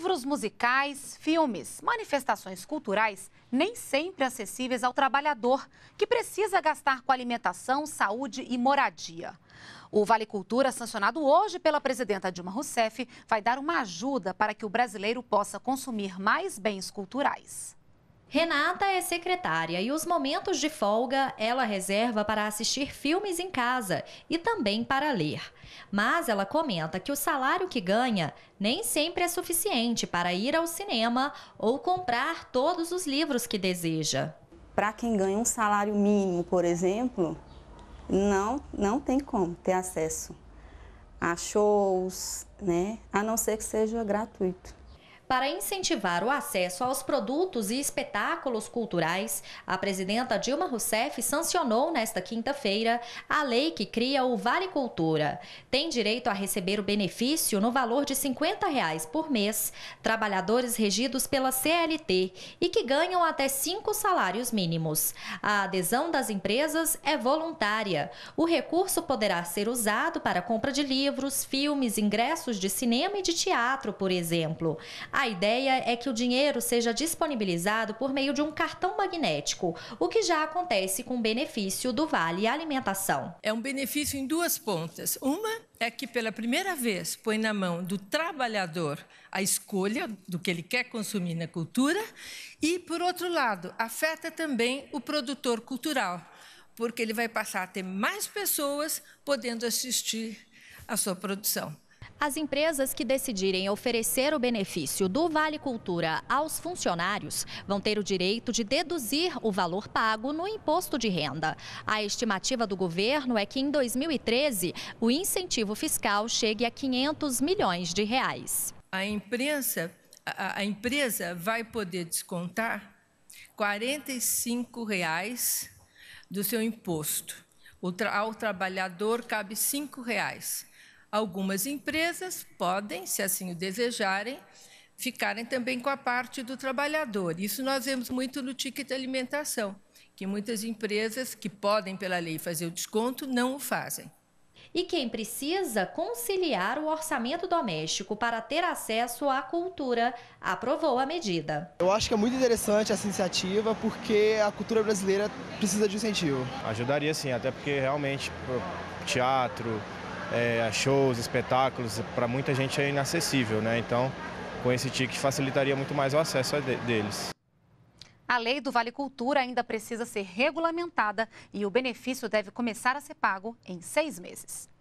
Livros musicais, filmes, manifestações culturais nem sempre acessíveis ao trabalhador, que precisa gastar com alimentação, saúde e moradia. O Vale Cultura, sancionado hoje pela presidenta Dilma Rousseff, vai dar uma ajuda para que o brasileiro possa consumir mais bens culturais. Renata é secretária e os momentos de folga ela reserva para assistir filmes em casa e também para ler. Mas ela comenta que o salário que ganha nem sempre é suficiente para ir ao cinema ou comprar todos os livros que deseja. Para quem ganha um salário mínimo, por exemplo, não, não tem como ter acesso a shows, né? A não ser que seja gratuito. Para incentivar o acesso aos produtos e espetáculos culturais, a presidenta Dilma Rousseff sancionou nesta quinta-feira a lei que cria o Vale Cultura. Tem direito a receber o benefício no valor de R$ 50 reais por mês, trabalhadores regidos pela CLT e que ganham até cinco salários mínimos. A adesão das empresas é voluntária. O recurso poderá ser usado para compra de livros, filmes, ingressos de cinema e de teatro, por exemplo. A ideia é que o dinheiro seja disponibilizado por meio de um cartão magnético, o que já acontece com o benefício do Vale Alimentação. É um benefício em duas pontas. Uma é que pela primeira vez põe na mão do trabalhador a escolha do que ele quer consumir na cultura e, por outro lado, afeta também o produtor cultural, porque ele vai passar a ter mais pessoas podendo assistir à sua produção. As empresas que decidirem oferecer o benefício do Vale Cultura aos funcionários vão ter o direito de deduzir o valor pago no imposto de renda. A estimativa do governo é que em 2013 o incentivo fiscal chegue a 500 milhões de reais. A imprensa, a, a empresa vai poder descontar R$ 45 reais do seu imposto. Tra ao trabalhador cabe R$ reais. Algumas empresas podem, se assim o desejarem, ficarem também com a parte do trabalhador. Isso nós vemos muito no ticket alimentação, que muitas empresas que podem, pela lei, fazer o desconto, não o fazem. E quem precisa conciliar o orçamento doméstico para ter acesso à cultura aprovou a medida. Eu acho que é muito interessante essa iniciativa porque a cultura brasileira precisa de incentivo. Ajudaria sim, até porque realmente teatro, é, shows, espetáculos, para muita gente é inacessível, né? Então, com esse ticket facilitaria muito mais o acesso deles. A lei do Vale Cultura ainda precisa ser regulamentada e o benefício deve começar a ser pago em seis meses.